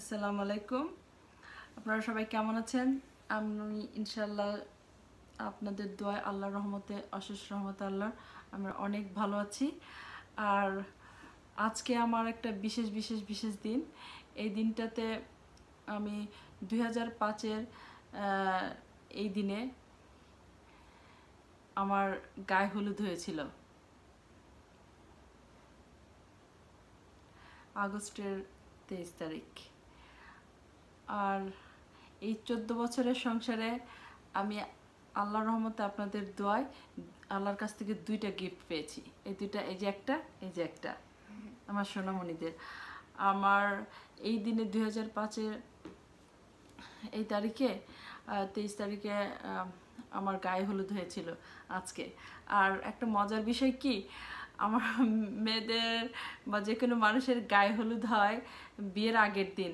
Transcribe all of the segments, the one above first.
আসসালামু আলাইকুম আপনারা সবাই কেমন আছেন আমি ইনশাল্লাহ আপনাদের দোয়ায় আল্লাহ রহমতে অশেষ রহমত আল্লাহ আমরা অনেক ভালো আছি আর আজকে আমার একটা বিশেষ বিশেষ বিশেষ দিন এই দিনটাতে আমি দুই হাজার পাঁচের এই দিনে আমার গায়ে হলুদ হয়েছিল আগস্টের তেইশ তারিখ আর এই চোদ্দ বছরের সংসারে আমি আল্লাহর রহমতে আপনাদের দোয়ায় আল্লাহর কাছ থেকে দুইটা গিফট পেয়েছি এই দুইটা এই যে একটা এই যে একটা আমার সোনামণিদের আমার এই দিনে দুই হাজার পাঁচের এই তারিখে তেইশ তারিখে আমার গায়ে হলুদ হয়েছিল আজকে আর একটা মজার বিষয় কি আমার মেয়েদের বা যে কোনো মানুষের গায়ে হলুদ হয় বিয়ের আগের দিন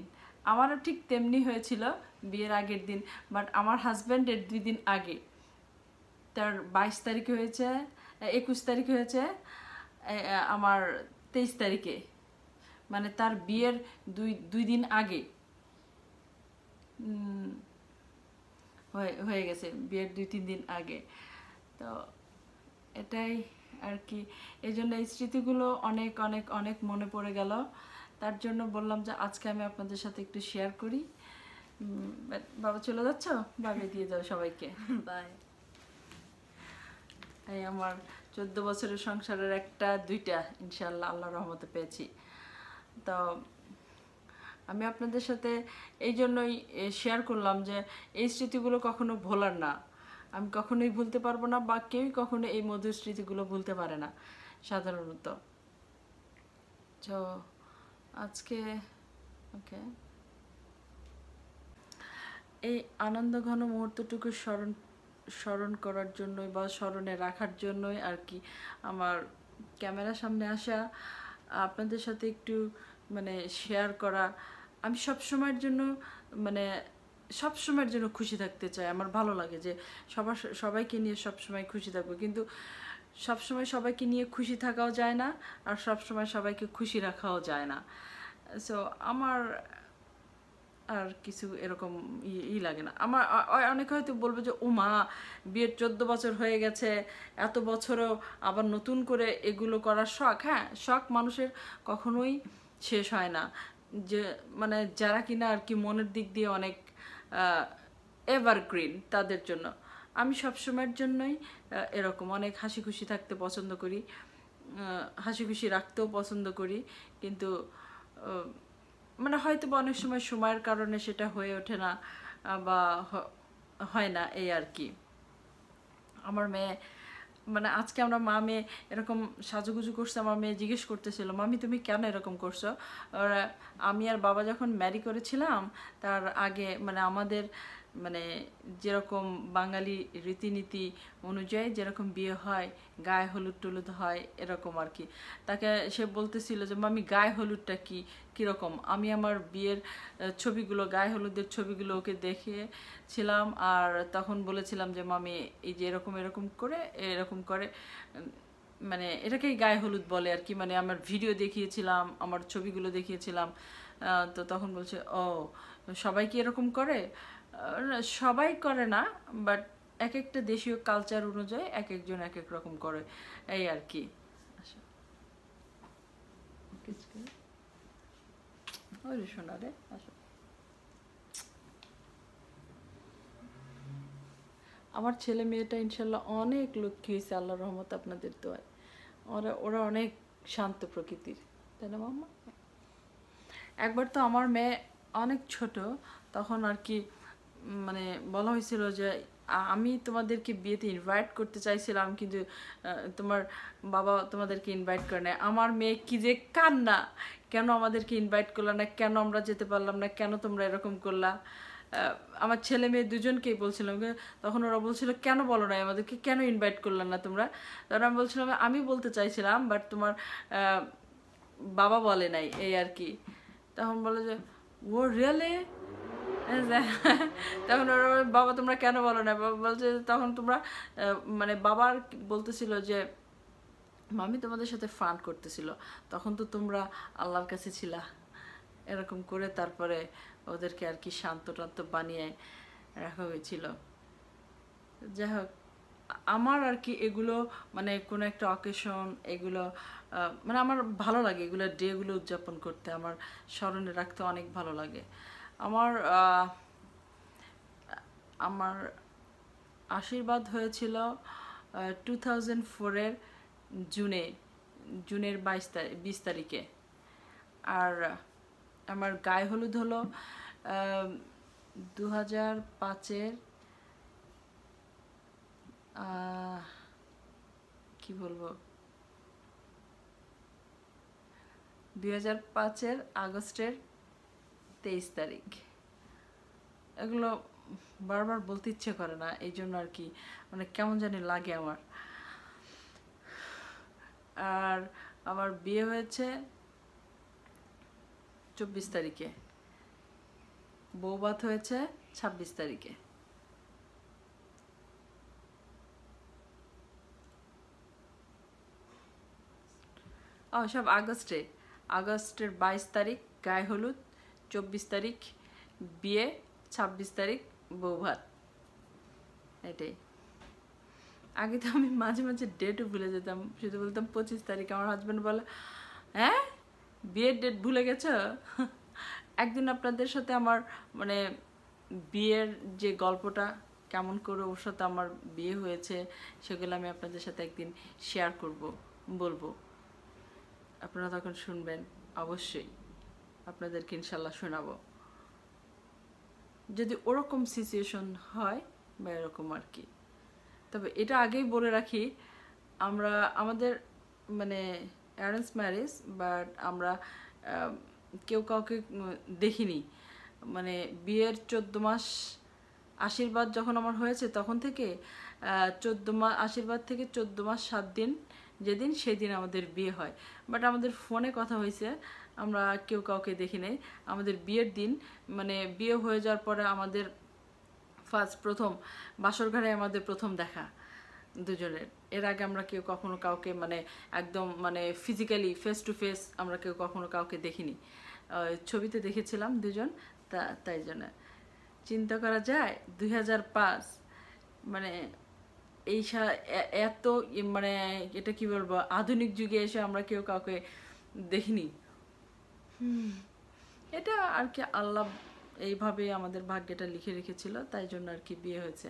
আমারও ঠিক তেমনি হয়েছিল বিয়ের আগের দিন বাট আমার হাজব্যান্ডের দুই দিন আগে তার বাইশ তারিখে হয়েছে একুশ তারিখে হয়েছে আমার তেইশ তারিখে মানে তার বিয়ের দুই দুই দিন আগে হয়ে গেছে বিয়ের দুই তিন দিন আগে তো এটাই আর কি এই জন্য এই স্মৃতিগুলো অনেক অনেক অনেক মনে পড়ে গেল তার জন্য বললাম যে আজকে আমি আপনাদের সাথে একটু শেয়ার করি বাবা চলে যাচ্ছ বাবা দিয়ে যাও সবাইকে বাই আমার চোদ্দ বছরের সংসারের একটা দুইটা ইনশাল্লাহ আল্লাহ রহমতে পেয়েছি তো আমি আপনাদের সাথে এই জন্যই শেয়ার করলাম যে এই স্মৃতিগুলো কখনো ভোলার না আমি কখনোই ভুলতে পারবো না বা কেউই কখনো এই মধুর স্মৃতিগুলো ভুলতে পারে না সাধারণত তো আজকে ওকে এই আনন্দঘন মুহূর্তটুকু স্মরণ স্মরণ করার জন্যই বা স্মরণে রাখার জন্যই আর কি আমার ক্যামেরার সামনে আসা আপনাদের সাথে একটু মানে শেয়ার করা আমি সব সময়ের জন্য মানে সব সময়ের জন্য খুশি থাকতে চাই আমার ভালো লাগে যে সবার সবাইকে নিয়ে সব সময় খুশি থাকবো কিন্তু সব সময় সবাইকে নিয়ে খুশি থাকাও যায় না আর সব সময় সবাইকে খুশি রাখাও যায় না সো আমার আর কিছু এরকম ই লাগে না আমার অনেকে হয়তো বলবে যে ওমা বিয়ের চোদ্দ বছর হয়ে গেছে এত বছরও আবার নতুন করে এগুলো করার শখ হ্যাঁ শখ মানুষের কখনোই শেষ হয় না যে মানে যারা কিনা আর কি মনের দিক দিয়ে অনেক এভারগ্রিন তাদের জন্য আমি সবসময়ের জন্যই এরকম অনেক হাসি খুশি থাকতে পছন্দ করি হাসি খুশি রাখতেও পছন্দ করি কিন্তু মানে হয়তো বা অনেক সময় সময়ের কারণে সেটা হয়ে ওঠে না বা হয় না এই আর কি আমার মেয়ে মানে আজকে আমরা মা মেয়ে এরকম সাজুগুজু করছে আমার মেয়ে জিজ্ঞেস করতেছিল মামি তুমি কেন এরকম করছো আমি আর বাবা যখন ম্যারি করেছিলাম তার আগে মানে আমাদের মানে যেরকম বাঙালি রীতিনীতি অনুযায়ী যেরকম বিয়ে হয় গায়ে হলুদ টলুদ হয় এরকম আর কি তাকে সে বলতেছিল যে মামি গায়ে হলুদটা কি কীরকম আমি আমার বিয়ের ছবিগুলো গায়ে হলুদের ছবিগুলো ওকে দেখিয়েছিলাম আর তখন বলেছিলাম যে মামি এই যে এরকম এরকম করে এরকম করে মানে এটাকেই গায়ে হলুদ বলে আর কি মানে আমার ভিডিও দেখিয়েছিলাম আমার ছবিগুলো দেখিয়েছিলাম তো তখন বলছে ও সবাই কি এরকম করে সবাই করে না বাট এক একটা দেশীয় কালচার অনুযায়ী এক একজন এক এক রকম করে এই আর কি আচ্ছা। আচ্ছা। আমার ছেলে মেয়েটা ইনশাল্লাহ অনেক লক্ষ্মী হয়েছে আল্লাহ রহমত আপনাদের দোয়ায় ওরা ওরা অনেক শান্ত প্রকৃতির তাই না মাম্মা একবার তো আমার মেয়ে অনেক ছোট তখন আর কি মানে বলা হয়েছিল যে আমি তোমাদেরকে বিয়েতে ইনভাইট করতে চাইছিলাম কিন্তু তোমার বাবা তোমাদেরকে ইনভাইট করে নাই আমার মেয়ে কি যে কান্না কেন আমাদেরকে ইনভাইট করলা না কেন আমরা যেতে পারলাম না কেন তোমরা এরকম করলা আমার ছেলে মেয়ে দুজনকেই বলছিলাম তখন ওরা বলছিল কেন বলো না আমাদেরকে কেন ইনভাইট করলে না তোমরা তখন আমি বলছিলাম আমি বলতে চাইছিলাম বাট তোমার বাবা বলে নাই এই আর কি তখন বলে যে ও রিয়েলে তখন বাবা তোমরা কেন বলো না বাবা বলছে তখন তোমরা মানে বাবার বলতেছিল যে মামি তোমাদের সাথে ফান করতেছিল তখন তো তোমরা আল্লাহর কাছে ছিলা এরকম করে তারপরে ওদেরকে আর কি শান্ত টান্ত বানিয়ে রাখা হয়েছিল যাই হোক আমার আর কি এগুলো মানে কোনো একটা অকেশন এগুলো মানে আমার ভালো লাগে এগুলো ডেগুলো উদযাপন করতে আমার স্মরণে রাখতে অনেক ভালো লাগে আমার আমার আশীর্বাদ হয়েছিল টু থাউজেন্ড ফোরের জুনে জুনের বাইশ তারিখ বিশ তারিখে আর আমার গায়ে হলুদ হলো দু হাজার পাঁচের কি বলবো দুই হাজার পাঁচের আগস্টের তেইশ তারিখ এগুলো বারবার বলতে ইচ্ছে করে না এই জন্য আর কি মানে কেমন জানি লাগে আমার আর আমার বিয়ে হয়েছে চব্বিশ তারিখে বৌবাত হয়েছে ছাব্বিশ তারিখে ও সব আগস্টে আগস্টের বাইশ তারিখ গায়ে হলুদ চব্বিশ তারিখ বিয়ে ছাব্বিশ তারিখ বৌভাত এটাই আগে তো আমি মাঝে মাঝে ডেটও ভুলে যেতাম শুধু বলতাম পঁচিশ তারিখ আমার হাজব্যান্ড বলে হ্যাঁ বিয়ের ডেট ভুলে গেছ একদিন আপনাদের সাথে আমার মানে বিয়ের যে গল্পটা কেমন করে ওর সাথে আমার বিয়ে হয়েছে সেগুলো আমি আপনাদের সাথে একদিন শেয়ার করব বলবো আপনারা তখন শুনবেন অবশ্যই আপনাদেরকে ইনশাল্লাহ শোনাবো যদি ওরকম সিচুয়েশন হয় বা এরকম আর কি তবে এটা আগেই বলে রাখি আমরা আমাদের মানে অ্যারেঞ্জ ম্যারেজ বাট আমরা কেউ কাউকে দেখিনি মানে বিয়ের চোদ্দ মাস আশীর্বাদ যখন আমার হয়েছে তখন থেকে চোদ্দ মাস আশীর্বাদ থেকে চোদ্দ মাস সাত দিন যেদিন সেদিন আমাদের বিয়ে হয় বাট আমাদের ফোনে কথা হয়েছে আমরা কেউ কাউকে দেখি নাই আমাদের বিয়ের দিন মানে বিয়ে হয়ে যাওয়ার পরে আমাদের ফার্স্ট প্রথম বাসর ঘরে আমাদের প্রথম দেখা দুজনের এর আগে আমরা কেউ কখনো কাউকে মানে একদম মানে ফিজিক্যালি ফেস টু ফেস আমরা কেউ কখনো কাউকে দেখিনি ছবিতে দেখেছিলাম দুজন তা তাই জন্য চিন্তা করা যায় দুই মানে এই এত মানে এটা কি বলবো আধুনিক যুগে এসে আমরা কেউ কাউকে দেখিনি এটা আর কি আল্লাহ এইভাবে আমাদের ভাগ্যটা লিখে রেখেছিল তাই জন্য আর কি বিয়ে হয়েছে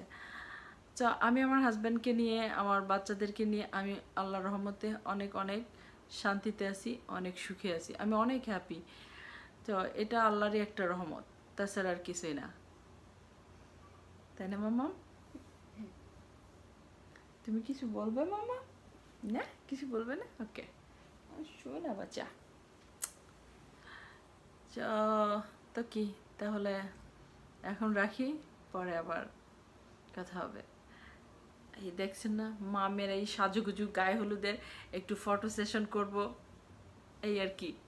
তো আমি আমার হাজব্যান্ডকে নিয়ে আমার বাচ্চাদেরকে নিয়ে আমি আল্লাহ রহমতে অনেক অনেক শান্তিতে আছি অনেক সুখে আছি আমি অনেক হ্যাপি তো এটা আল্লাহরই একটা রহমত তাছাড়া আর কিছুই না তাই না মামা তুমি কিছু বলবে মামা না কিছু বলবে না ওকে শোয় না বাচ্চা তো কি তাহলে এখন রাখি পরে আবার কথা হবে এই দেখছেন না মামের এই সাজুগুজু গায়ে হলুদের একটু ফটো সেশন করব এই আর কি